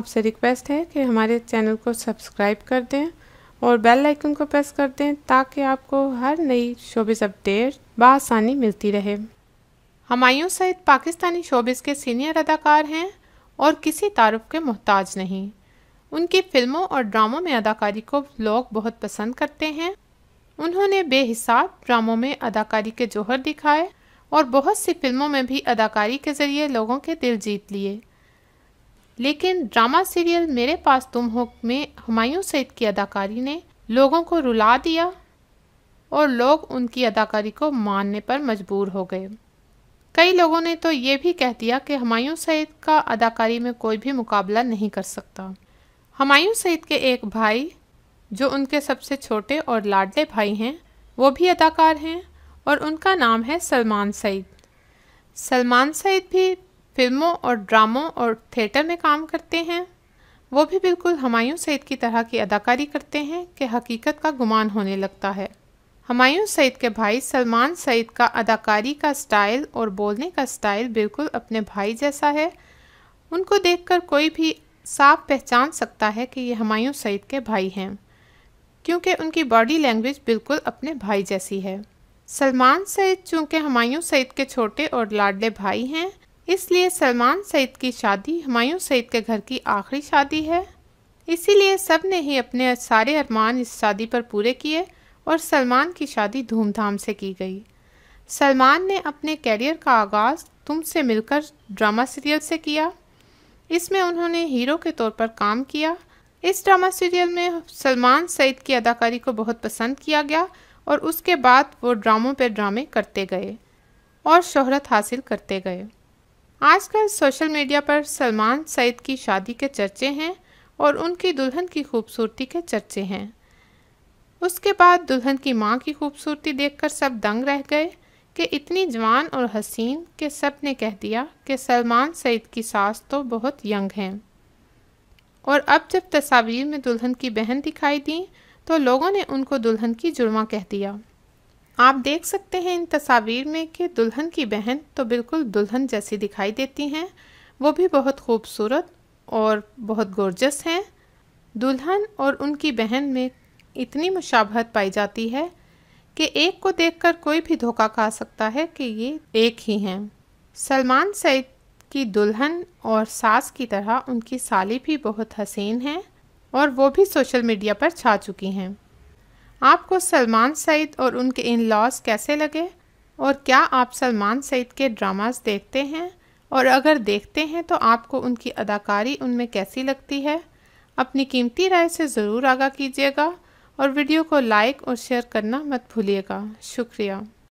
आपसे रिक्वेस्ट है कि हमारे चैनल को सब्सक्राइब कर दें और बेल आइकन को प्रेस कर दें ताकि आपको हर नई शोबिस अपडेट बसानी मिलती रहे हमायूं सईद पाकिस्तानी शोबिस के सीनियर अदाकार हैं और किसी तारफ़ के मोहताज नहीं उनकी फ़िल्मों और ड्रामों में अदाकारी को लोग बहुत पसंद करते हैं उन्होंने बेहिसाब ड्रामों में अदाकारी के जोहर दिखाए और बहुत सी फिल्मों में भी अदाकारी के ज़रिए लोगों के दिल जीत लिए लेकिन ड्रामा सीरियल मेरे पास तुम हो में हुमायूं सैद की अदाकारी ने लोगों को रुला दिया और लोग उनकी अदाकारी को मानने पर मजबूर हो गए कई लोगों ने तो ये भी कह दिया कि हमायूं सईद का अदाकारी में कोई भी मुकाबला नहीं कर सकता हमायूं सईद के एक भाई जो उनके सबसे छोटे और लाडले भाई हैं वो भी अदाकार हैं और उनका नाम है सलमान सईद सलमान सईद भी फिल्मों और ड्रामों और थिएटर में काम करते हैं वो भी बिल्कुल हमायूं सईद की तरह की अदाकारी करते हैं कि हकीकत का गुमान होने लगता है हमायूं सईद के भाई सलमान सईद का अदाकारी का स्टाइल और बोलने का स्टाइल बिल्कुल अपने भाई जैसा है उनको देखकर कोई भी साफ पहचान सकता है कि ये हमायूं सईद के भाई हैं क्योंकि उनकी बॉडी लैंग्वेज बिल्कुल अपने भाई जैसी है सलमान सईद चूँकि हमायूं सईद के छोटे और लाडले भाई हैं इसलिए सलमान सईद की शादी हमायूं सईद के घर की आखिरी शादी है इसीलिए सब ने ही अपने सारे अरमान इस शादी पर पूरे किए और सलमान की शादी धूमधाम से की गई सलमान ने अपने कैरियर का आगाज़ तुमसे मिलकर ड्रामा सीरियल से किया इसमें उन्होंने हीरो के तौर पर काम किया इस ड्रामा सीरियल में सलमान सईद की अदाकारी को बहुत पसंद किया गया और उसके बाद वो ड्रामों पर ड्रामे करते गए और शोहरत हासिल करते गए आजकल सोशल मीडिया पर सलमान सईद की शादी के चर्चे हैं और उनकी दुल्हन की खूबसूरती के चर्चे हैं उसके बाद दुल्हन की माँ की खूबसूरती देखकर सब दंग रह गए कि इतनी जवान और हसीन के सब ने कह दिया कि सलमान सईद की सास तो बहुत यंग हैं और अब जब तस्वीर में दुल्हन की बहन दिखाई दी तो लोगों ने उनको दुल्हन की जुड़वा कह दिया आप देख सकते हैं इन तस्वीर में कि दुल्हन की बहन तो बिल्कुल दुल्हन जैसी दिखाई देती हैं वो भी बहुत खूबसूरत और बहुत गोरजस हैं दुल्हन और उनकी बहन में इतनी मुशाबहत पाई जाती है कि एक को देखकर कोई भी धोखा खा सकता है कि ये एक ही हैं सलमान सईद की दुल्हन और सास की तरह उनकी साली भी बहुत हसीन हैं और वो भी सोशल मीडिया पर छा चुकी हैं आपको सलमान सईद और उनके इन लॉज कैसे लगे और क्या आप सलमान सईद के ड्रामास देखते हैं और अगर देखते हैं तो आपको उनकी अदाकारी उनमें कैसी लगती है अपनी कीमती राय से ज़रूर आगा कीजिएगा और वीडियो को लाइक और शेयर करना मत भूलिएगा शुक्रिया